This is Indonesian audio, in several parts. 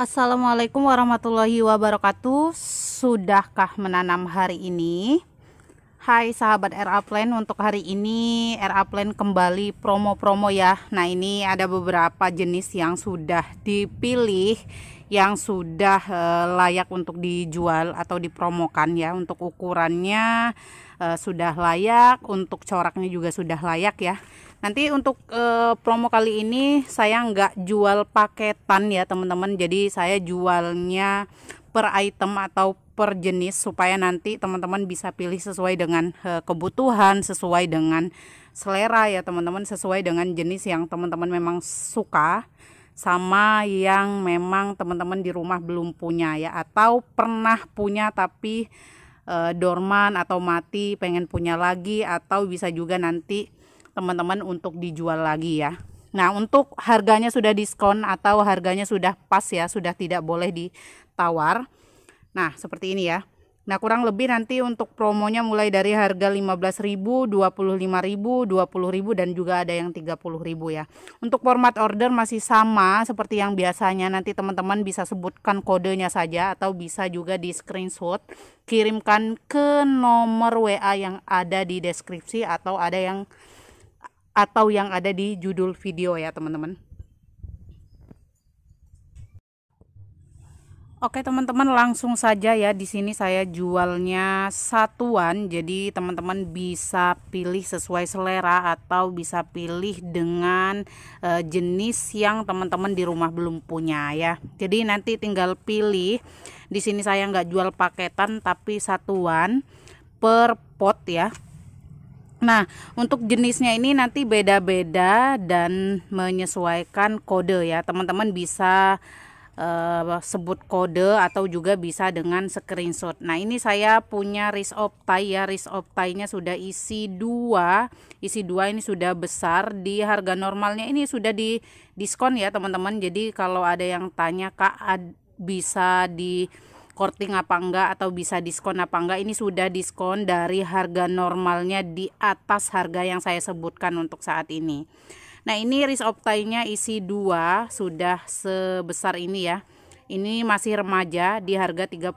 Assalamualaikum warahmatullahi wabarakatuh. Sudahkah menanam hari ini? Hai sahabat RA Plan, untuk hari ini RA Plan kembali promo-promo ya. Nah, ini ada beberapa jenis yang sudah dipilih yang sudah eh, layak untuk dijual atau dipromokan ya. Untuk ukurannya eh, sudah layak, untuk coraknya juga sudah layak ya. Nanti untuk e, promo kali ini saya nggak jual paketan ya teman-teman. Jadi saya jualnya per item atau per jenis supaya nanti teman-teman bisa pilih sesuai dengan e, kebutuhan, sesuai dengan selera ya teman-teman, sesuai dengan jenis yang teman-teman memang suka sama yang memang teman-teman di rumah belum punya ya atau pernah punya tapi e, dorman atau mati pengen punya lagi atau bisa juga nanti teman-teman untuk dijual lagi ya Nah untuk harganya sudah diskon atau harganya sudah pas ya sudah tidak boleh ditawar Nah seperti ini ya Nah kurang lebih nanti untuk promonya mulai dari harga 15.000, 25.000, 20.000 dan juga ada yang 30.000 ya. Untuk format order masih sama seperti yang biasanya nanti teman-teman bisa sebutkan kodenya saja atau bisa juga di screenshot kirimkan ke nomor WA yang ada di deskripsi atau ada yang atau yang ada di judul video ya teman-teman Oke teman-teman langsung saja ya di sini saya jualnya satuan jadi teman-teman bisa pilih sesuai selera atau bisa pilih dengan e, jenis yang teman-teman di rumah belum punya ya. Jadi nanti tinggal pilih. Di sini saya nggak jual paketan tapi satuan per pot ya Nah, untuk jenisnya ini nanti beda-beda dan menyesuaikan kode ya. Teman-teman bisa uh, sebut kode atau juga bisa dengan screenshot. Nah, ini saya punya risk of tie ya. Risk of tie-nya sudah isi dua Isi dua ini sudah besar. Di harga normalnya ini sudah di diskon ya, teman-teman. Jadi kalau ada yang tanya Kak ad, bisa di korting apa enggak atau bisa diskon apa enggak ini sudah diskon dari harga normalnya di atas harga yang saya sebutkan untuk saat ini nah ini ris optainya isi 2 sudah sebesar ini ya ini masih remaja di harga 35.000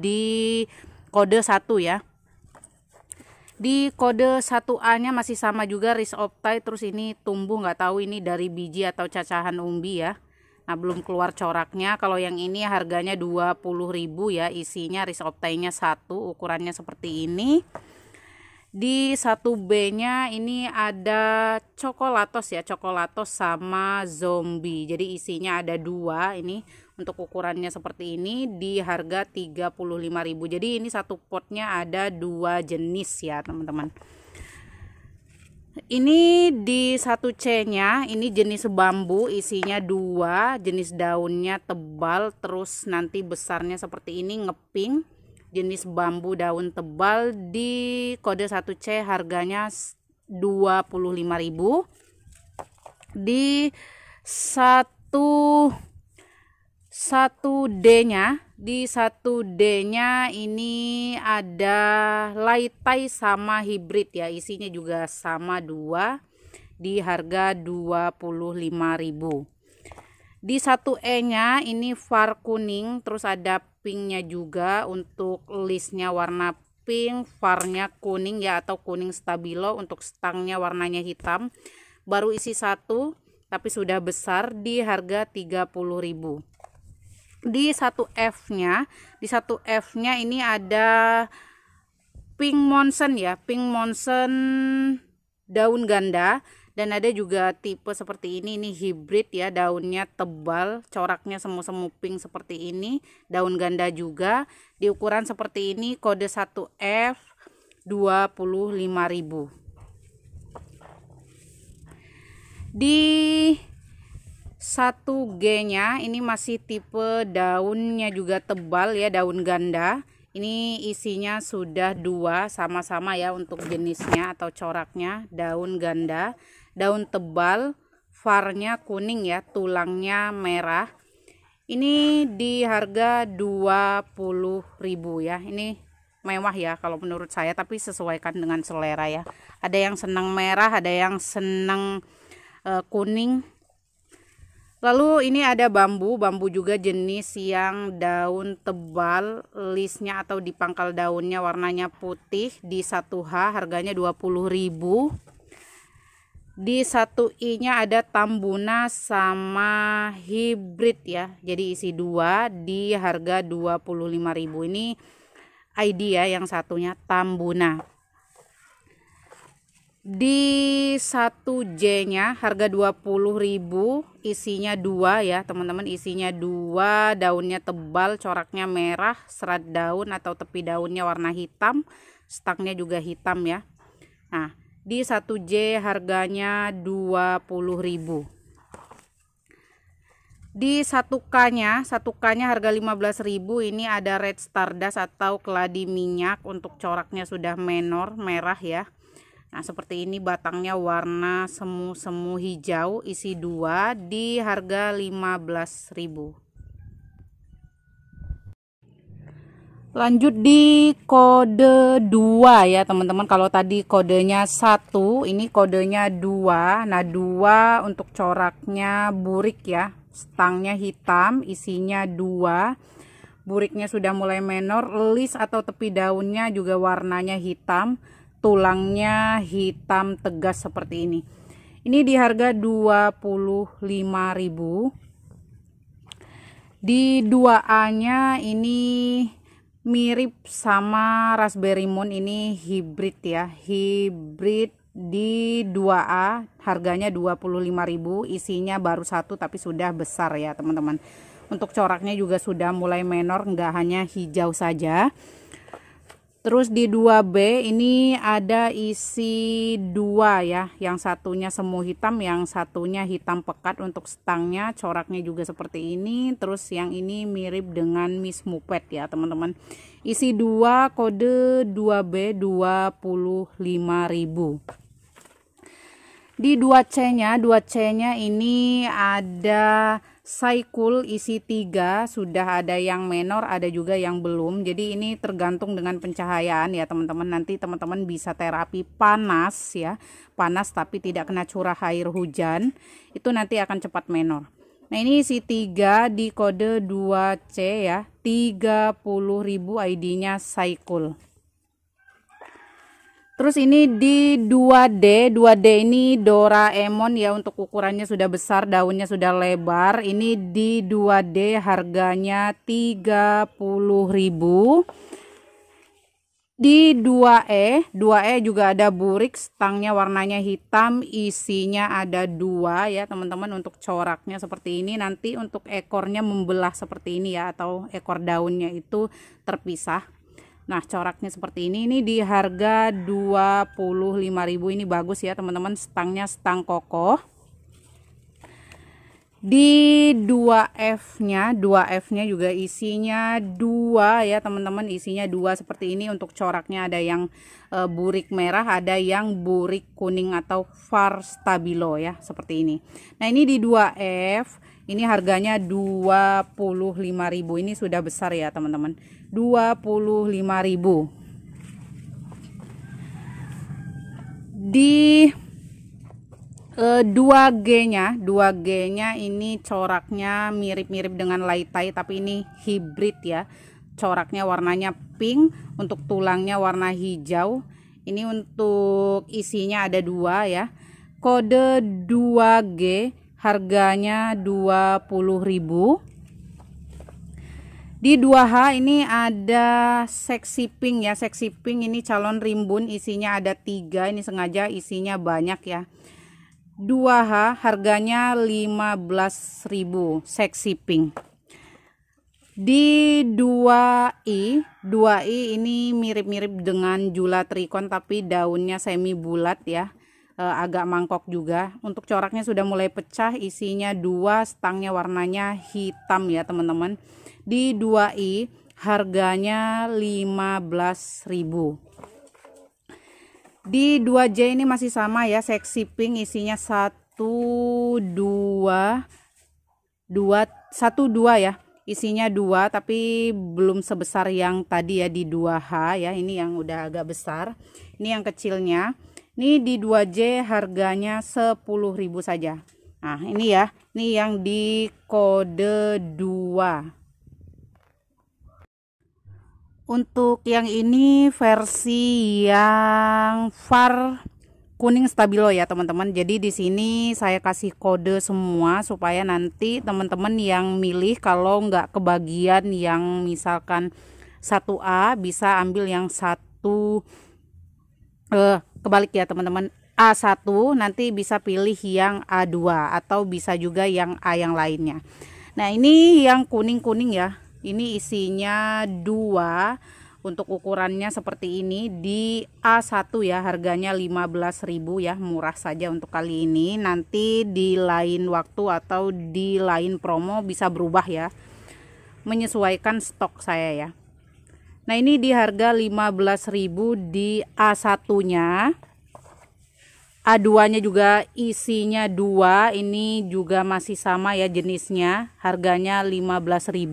di kode 1 ya di kode 1A nya masih sama juga risk optai terus ini tumbuh nggak tahu ini dari biji atau cacahan umbi ya Nah, belum keluar coraknya. Kalau yang ini harganya 20.000 ya, isinya risoptainya satu, ukurannya seperti ini. Di satu b nya ini ada coklatos ya, coklatos sama zombie. Jadi isinya ada dua ini untuk ukurannya seperti ini di harga 35.000. Jadi ini satu potnya ada dua jenis ya, teman-teman ini di satu C nya ini jenis bambu isinya dua jenis daunnya tebal terus nanti besarnya seperti ini ngeping jenis bambu daun tebal di kode 1C harganya 25.000 di satu satu D nya di satu d nya ini ada light tie sama hybrid ya. Isinya juga sama dua di harga 25.000. Di satu e nya ini far kuning, terus ada pinknya juga untuk listnya warna pink, farnya kuning ya atau kuning stabilo untuk stangnya warnanya hitam. Baru isi satu tapi sudah besar di harga 30.000 di satu F-nya, di satu F-nya ini ada pink monson ya, pink monson daun ganda dan ada juga tipe seperti ini ini hybrid ya daunnya tebal coraknya semu-semu pink seperti ini daun ganda juga di ukuran seperti ini kode 1F 25.000 di satu G-nya ini masih tipe daunnya juga tebal ya, daun ganda. Ini isinya sudah dua sama-sama ya untuk jenisnya atau coraknya, daun ganda, daun tebal, farnya kuning ya, tulangnya merah. Ini di harga 20.000 ya. Ini mewah ya kalau menurut saya, tapi sesuaikan dengan selera ya. Ada yang senang merah, ada yang senang uh, kuning Lalu ini ada bambu, bambu juga jenis yang daun tebal, lisnya atau di pangkal daunnya warnanya putih di 1H harganya 20.000. Di 1I-nya ada Tambuna sama hybrid ya. Jadi isi dua di harga 25.000. Ini id ya yang satunya Tambuna di satu j nya harga 20.000 isinya dua ya teman-teman isinya dua daunnya tebal coraknya merah serat daun atau tepi daunnya warna hitam stangnya juga hitam ya Nah di satu j harganya 20.000 di satu k nya 1K nya harga 15.000 ini ada red stardust atau keladi minyak untuk coraknya sudah menor merah ya Nah, seperti ini batangnya warna semu-semu hijau isi dua di harga 15.000. Lanjut di kode 2 ya, teman-teman. Kalau tadi kodenya satu ini kodenya 2. Nah, 2 untuk coraknya burik ya. Stangnya hitam, isinya 2. Buriknya sudah mulai menor, lis atau tepi daunnya juga warnanya hitam tulangnya hitam tegas seperti ini ini di harga 25.000 di 2A nya ini mirip sama raspberry moon ini hybrid ya hybrid di 2A harganya 25.000 isinya baru satu tapi sudah besar ya teman-teman untuk coraknya juga sudah mulai menor nggak hanya hijau saja Terus di 2B ini ada isi dua ya, yang satunya semu hitam, yang satunya hitam pekat untuk stangnya, coraknya juga seperti ini. Terus yang ini mirip dengan Miss Mupet ya teman-teman. Isi dua kode 2B 25.000 di 2C nya 2C nya ini ada saikul isi tiga sudah ada yang menor ada juga yang belum jadi ini tergantung dengan pencahayaan ya teman-teman nanti teman-teman bisa terapi panas ya panas tapi tidak kena curah air hujan itu nanti akan cepat menor nah ini isi tiga di kode 2C ya 30.000 ID nya saikul Terus ini di 2D, 2D ini Doraemon ya untuk ukurannya sudah besar, daunnya sudah lebar. Ini di 2D harganya 30.000. Di 2E, 2E juga ada burik, stangnya warnanya hitam, isinya ada dua ya teman-teman untuk coraknya seperti ini. Nanti untuk ekornya membelah seperti ini ya atau ekor daunnya itu terpisah. Nah, coraknya seperti ini. Ini di harga 25.000. Ini bagus ya, teman-teman. Stangnya stang kokoh. Di 2F-nya, 2F-nya juga isinya 2 ya, teman-teman. Isinya 2 seperti ini untuk coraknya ada yang e, burik merah, ada yang burik kuning atau far stabilo ya, seperti ini. Nah, ini di 2F ini harganya 25.000 ini sudah besar ya teman-teman 25.000 di eh, dua 2G nya 2G nya ini coraknya mirip-mirip dengan laitai tapi ini hibrid ya coraknya warnanya pink untuk tulangnya warna hijau ini untuk isinya ada dua ya kode 2G harganya 20.000 di 2H ini ada seksi pink ya seksi pink ini calon rimbun isinya ada tiga ini sengaja isinya banyak ya 2H harganya 15.000 seksi pink di 2i 2i ini mirip-mirip dengan jula trikon tapi daunnya semi bulat ya e, agak mangkok juga. Untuk coraknya sudah mulai pecah, isinya dua, stangnya warnanya hitam ya teman-teman. Di 2i harganya 15.000. Di 2J ini masih sama ya, seksi pink isinya 1 2 2 1 2 ya. Isinya 2 tapi belum sebesar yang tadi ya di 2H ya. Ini yang udah agak besar. Ini yang kecilnya. Ini di 2J harganya 10.000 saja. Nah, ini ya. Ini yang di kode 2. Untuk yang ini versi yang far kuning stabilo ya, teman-teman. Jadi di sini saya kasih kode semua supaya nanti teman-teman yang milih kalau nggak kebagian yang misalkan 1A bisa ambil yang 1 eh kebalik ya teman-teman A1 nanti bisa pilih yang A2 atau bisa juga yang A yang lainnya nah ini yang kuning-kuning ya ini isinya dua untuk ukurannya seperti ini di A1 ya harganya 15.000 ya murah saja untuk kali ini nanti di lain waktu atau di lain promo bisa berubah ya menyesuaikan stok saya ya Nah, ini di harga 15.000 di A1-nya. A2-nya juga isinya 2, ini juga masih sama ya jenisnya. Harganya 15.000.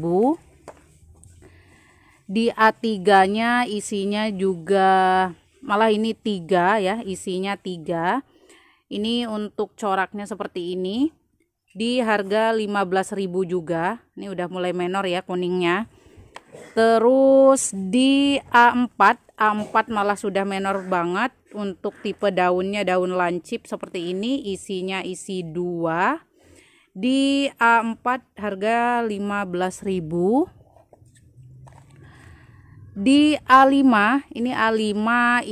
Di A3-nya isinya juga malah ini tiga ya, isinya tiga. Ini untuk coraknya seperti ini. Di harga 15.000 juga. Ini udah mulai menor ya kuningnya Terus di A4, A4 malah sudah menor banget untuk tipe daunnya daun lancip seperti ini, isinya isi 2. Di A4 harga 15.000. Di A5, ini A5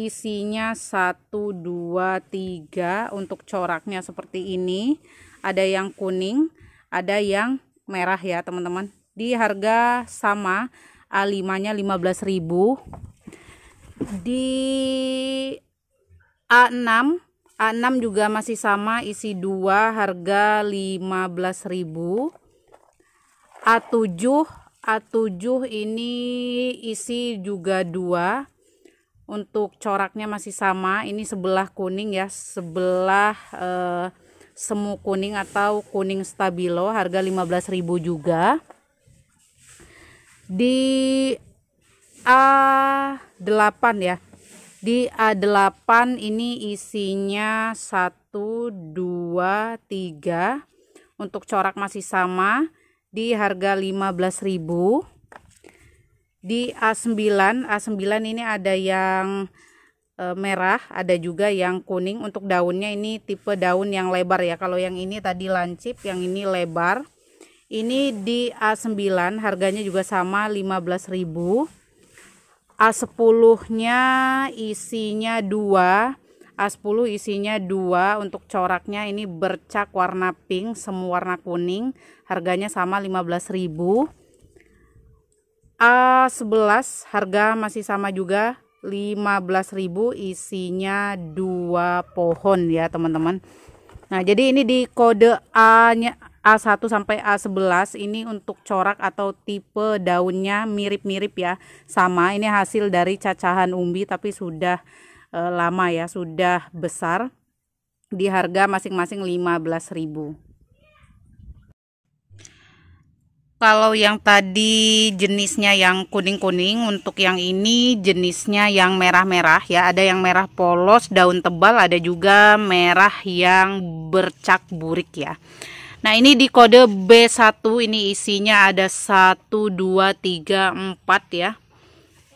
isinya 1 2 3 untuk coraknya seperti ini. Ada yang kuning, ada yang merah ya, teman-teman. Di harga sama A5 nya 15.000 di A6 A6 juga masih sama isi 2 harga 15.000 A7 A7 ini isi juga 2 untuk coraknya masih sama ini sebelah kuning ya sebelah eh, semu kuning atau kuning stabilo harga 15.000 juga di A8 ya di A8 ini isinya 1 2 3 untuk corak masih sama di harga 15.000 di A9 A9 ini ada yang e, merah ada juga yang kuning untuk daunnya ini tipe daun yang lebar ya kalau yang ini tadi lancip yang ini lebar 15.000. Ini di A9 harganya juga sama 15.000. A10-nya isinya 2, A10 isinya 2 untuk coraknya ini bercak warna pink semua warna kuning, harganya sama 15.000. A11 harga masih sama juga 15.000 isinya 2 pohon ya, teman-teman. Nah, jadi ini di kode A-nya A1 sampai A11 ini untuk corak atau tipe daunnya mirip-mirip ya sama ini hasil dari cacahan umbi tapi sudah e, lama ya sudah besar di harga masing-masing 15.000 kalau yang tadi jenisnya yang kuning-kuning untuk yang ini jenisnya yang merah-merah ya ada yang merah polos daun tebal ada juga merah yang bercak burik ya Nah, ini di kode B1 ini isinya ada 1 2 3 4 ya.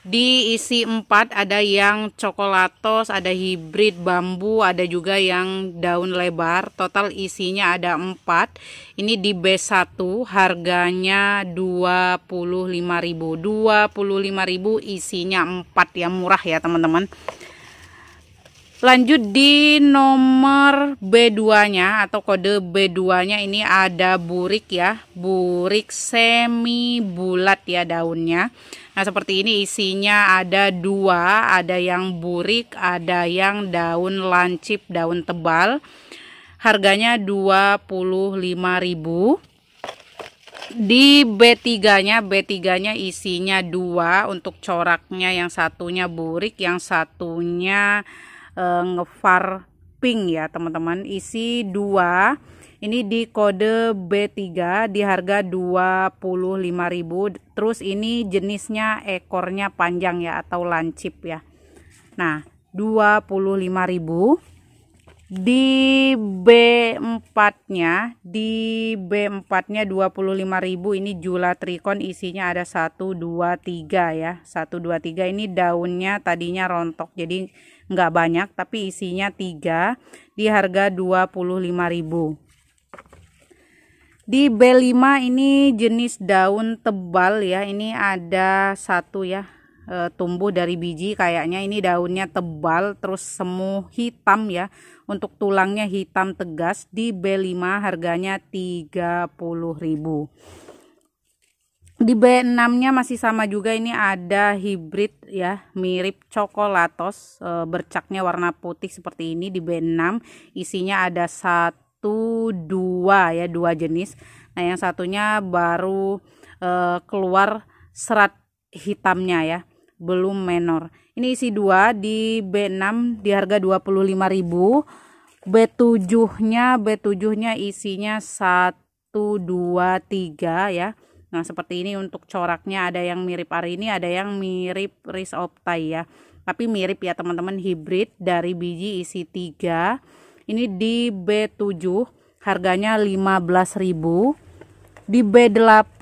isi 4 ada yang coklatos, ada hibrid bambu, ada juga yang daun lebar. Total isinya ada 4. Ini di B1 harganya 25.000. 25.000 isinya 4 ya, murah ya, teman-teman. Lanjut di nomor B2-nya atau kode B2-nya ini ada burik ya, burik semi bulat ya daunnya. Nah seperti ini isinya ada dua, ada yang burik, ada yang daun lancip, daun tebal. Harganya 25.000 di B3-nya, B3-nya isinya dua untuk coraknya yang satunya burik, yang satunya uh, ngefar pink ya teman-teman isi 2 ini di kode B3 di harga 25.000 terus ini jenisnya ekornya panjang ya atau lancip ya nah 25.000 di B4 nya di B4 nya 25.000 ini jula trikon isinya ada 123 ya 123 ini daunnya tadinya rontok jadi nggak banyak tapi isinya tiga di harga 25.000 di B5 ini jenis daun tebal ya ini ada satu ya eh, tumbuh dari biji kayaknya ini daunnya tebal terus semu hitam ya untuk tulangnya hitam tegas di B5 harganya 30.000 di B6 nya masih sama juga ini ada hibrid ya mirip cokolatos e, eh, bercaknya warna putih seperti ini di B6 isinya ada satu dua ya dua jenis nah yang satunya baru e, keluar serat hitamnya ya belum menor ini isi dua di B6 di harga 25.000 B7 nya B7 nya isinya satu dua tiga ya Nah, seperti ini untuk coraknya ada yang mirip hari ini ada yang mirip Optai ya. Tapi mirip ya teman-teman hybrid dari biji isi 3. Ini di B7 harganya 15.000. Di B8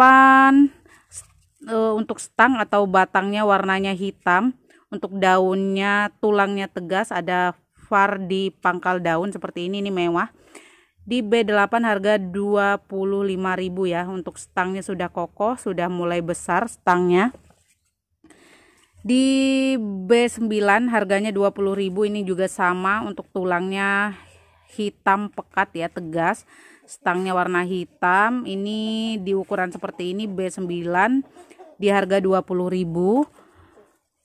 e, untuk stang atau batangnya warnanya hitam, untuk daunnya tulangnya tegas ada far di pangkal daun seperti ini ini mewah. Di B8 harga 25.000 ya. Untuk stangnya sudah kokoh, sudah mulai besar stangnya. Di B9 harganya 20.000 ini juga sama untuk tulangnya hitam pekat ya, tegas. Stangnya warna hitam. Ini di ukuran seperti ini B9 di harga 20.000.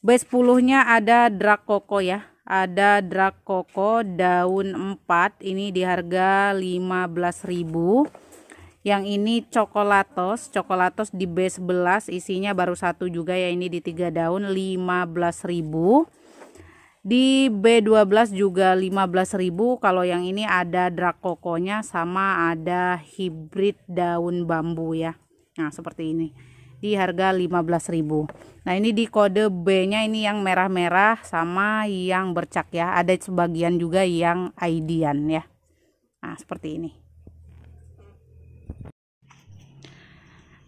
B10-nya ada drakoko ya ada drakoko koko daun 4 ini di harga 15.000 yang ini coklatos coklatos di base 11 isinya baru satu juga ya ini di tiga daun 15.000 di B12 juga 15.000 kalau yang ini ada drakokonya kokonya sama ada hibrid daun bambu ya nah seperti ini di harga 15.000 nah ini di kode B nya ini yang merah-merah sama yang bercak ya ada sebagian juga yang idean ya nah seperti ini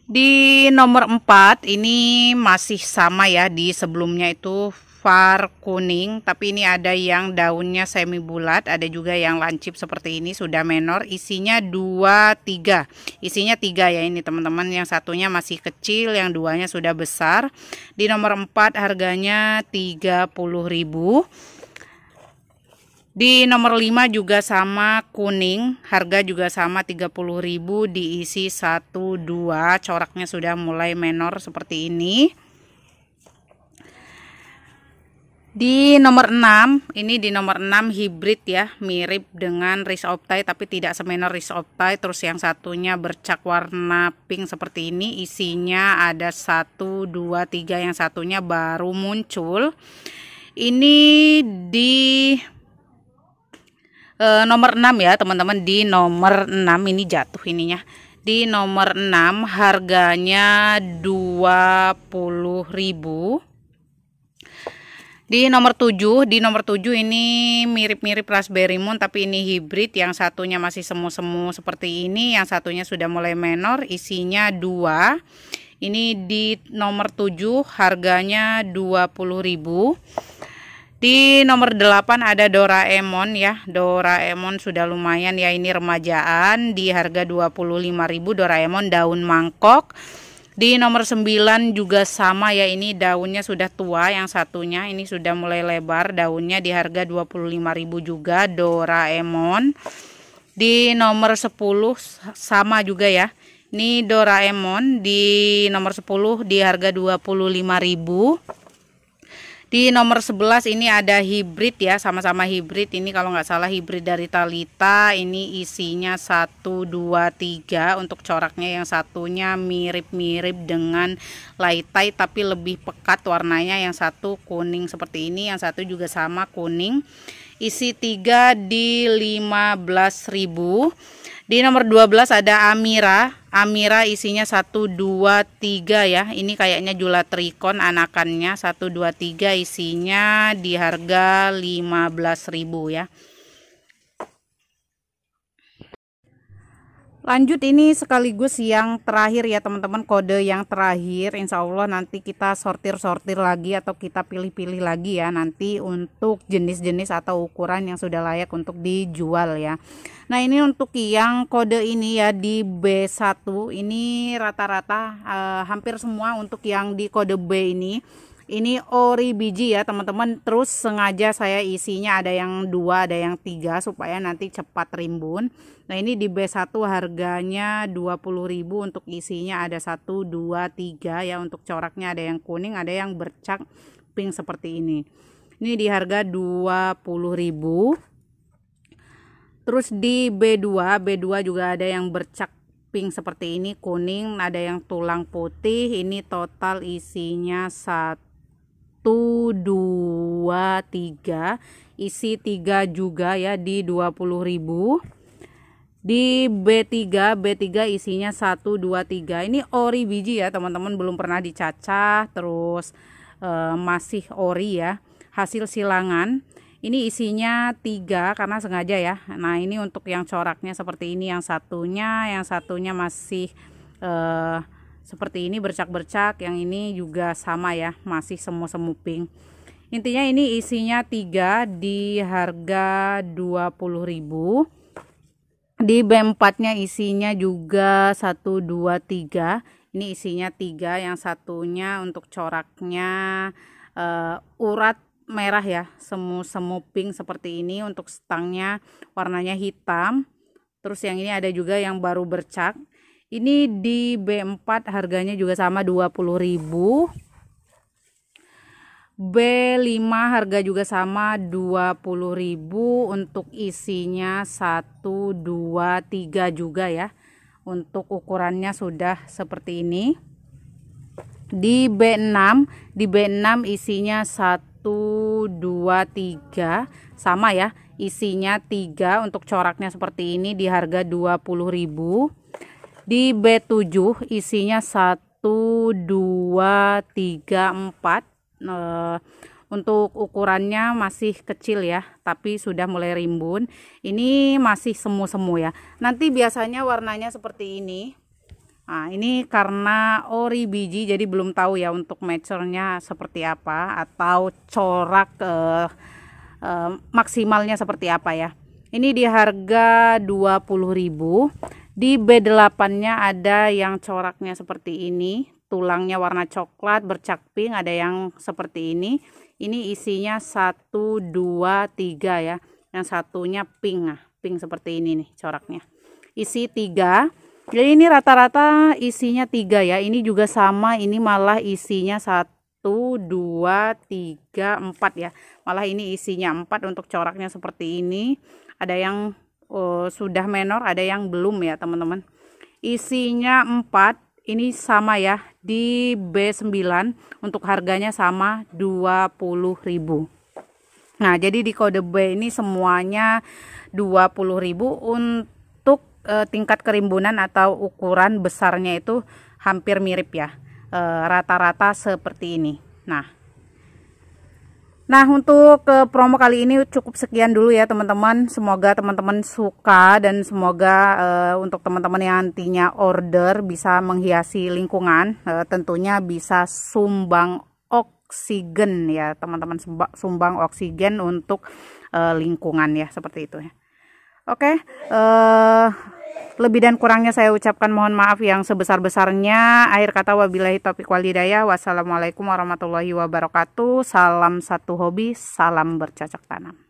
di nomor 4 ini masih sama ya di sebelumnya itu far kuning, tapi ini ada yang daunnya semi bulat, ada juga yang lancip seperti ini sudah menor, isinya 2 3. Isinya 3 ya ini teman-teman, yang satunya masih kecil, yang duanya sudah besar. Di nomor 4 harganya ribu Di nomor 5 juga sama kuning, harga juga sama 30.000 diisi 1 2, coraknya sudah mulai menor seperti ini. Di nomor 6, ini di nomor 6 hibrid ya, mirip dengan Optai tapi tidak semenor Optai Terus yang satunya bercak warna pink seperti ini, isinya ada 1 2 3 yang satunya baru muncul. Ini di e, nomor 6 ya, teman-teman, di nomor 6 ini jatuh ininya. Di nomor 6 harganya 20 ribu di nomor 7, di nomor 7 ini mirip-mirip raspberry moon tapi ini hibrid. Yang satunya masih semu-semu seperti ini, yang satunya sudah mulai menor, isinya 2. Ini di nomor 7 harganya 20.000. Di nomor 8 ada Doraemon ya. Doraemon sudah lumayan ya ini remajaan di harga 25.000 Doraemon daun mangkok. Di nomor 9 juga sama ya ini daunnya sudah tua yang satunya ini sudah mulai lebar daunnya di harga 25.000 juga Doraemon. Di nomor 10 sama juga ya. Ini Doraemon di nomor 10 di harga ribu di nomor 11 ini ada hibrid ya, sama-sama hibrid. Ini kalau nggak salah hibrid dari Talita. Ini isinya 1 2 3 untuk coraknya yang satunya mirip-mirip dengan Laitai tapi lebih pekat warnanya. Yang satu kuning seperti ini, yang satu juga sama kuning. Isi 3 di 15.000. Di nomor 12 ada Amira. Amira isinya 1 2 3 ya. Ini kayaknya jula trikon anakannya 1 2 3 isinya di harga 15.000 ya. lanjut ini sekaligus yang terakhir ya teman-teman kode yang terakhir Insya Allah nanti kita sortir-sortir lagi atau kita pilih-pilih lagi ya nanti untuk jenis-jenis atau ukuran yang sudah layak untuk dijual ya nah ini untuk yang kode ini ya di B1 ini rata-rata uh, hampir semua untuk yang di kode B ini ini ori biji ya teman-teman terus sengaja saya isinya ada yang dua ada yang tiga supaya nanti cepat rimbun Nah, ini di B1 harganya 20.000 untuk isinya ada 1 2 3 ya untuk coraknya ada yang kuning, ada yang bercak pink seperti ini. Ini di harga 20.000. Terus di B2, B2 juga ada yang bercak pink seperti ini, kuning, ada yang tulang putih. Ini total isinya 1 1, 2 3, isi 3 juga ya di 20 ribu di B3 B3 isinya 1 2 3 ini ori biji ya teman-teman belum pernah dicacah terus e, masih ori ya hasil silangan ini isinya tiga karena sengaja ya nah ini untuk yang coraknya seperti ini yang satunya yang satunya masih e, seperti ini bercak-bercak yang ini juga sama ya masih semu-semu pink intinya ini isinya tiga di harga 20000 ribu di B4-nya isinya juga 1 2 3. Ini isinya 3, yang satunya untuk coraknya uh, urat merah ya, semu-semu pink seperti ini untuk stangnya warnanya hitam. Terus yang ini ada juga yang baru bercak. Ini di B4 harganya juga sama 20.000. B5 harga juga sama 20.000 untuk isinya 1 2 3 juga ya. Untuk ukurannya sudah seperti ini. Di B6, di B6 isinya 1 2 3 sama ya. Isinya 3 untuk coraknya seperti ini di harga 20.000. Di B7 isinya 1 2 3 4 Eh, untuk ukurannya masih kecil ya tapi sudah mulai rimbun ini masih semu-semu ya nanti biasanya warnanya seperti ini nah ini karena ori biji jadi belum tahu ya untuk maturnya seperti apa atau corak eh, eh, maksimalnya seperti apa ya ini di harga 20000 di B8-nya ada yang coraknya seperti ini, tulangnya warna coklat bercak pink, ada yang seperti ini. Ini isinya 1 2 3 ya. Yang satunya pink nah, pink seperti ini nih coraknya. Isi 3. Jadi ini rata-rata isinya 3 ya. Ini juga sama, ini malah isinya 1 2 3 4 ya. Malah ini isinya 4 untuk coraknya seperti ini. Ada yang uh, sudah menor ada yang belum ya teman-teman isinya 4 ini sama ya di B9 untuk harganya sama 20.000 Nah, jadi di kode B ini semuanya 20.000 untuk eh, tingkat kerimbunan atau ukuran besarnya itu hampir mirip ya. Eh, rata-rata rata -rata seperti ini. Nah, Nah untuk ke eh, promo kali ini cukup sekian dulu ya teman-teman. Semoga teman-teman suka dan semoga uh, untuk teman-teman yang nantinya order bisa menghiasi lingkungan. Uh, tentunya bisa sumbang oksigen ya teman-teman sumbang oksigen untuk uh, lingkungan ya seperti itu ya. Oke. Okay, uh, lebih dan kurangnya saya ucapkan mohon maaf yang sebesar-besarnya. Akhir kata wabillahi taufiq walhidayah. Wassalamualaikum warahmatullahi wabarakatuh. Salam satu hobi, salam bercocok tanam.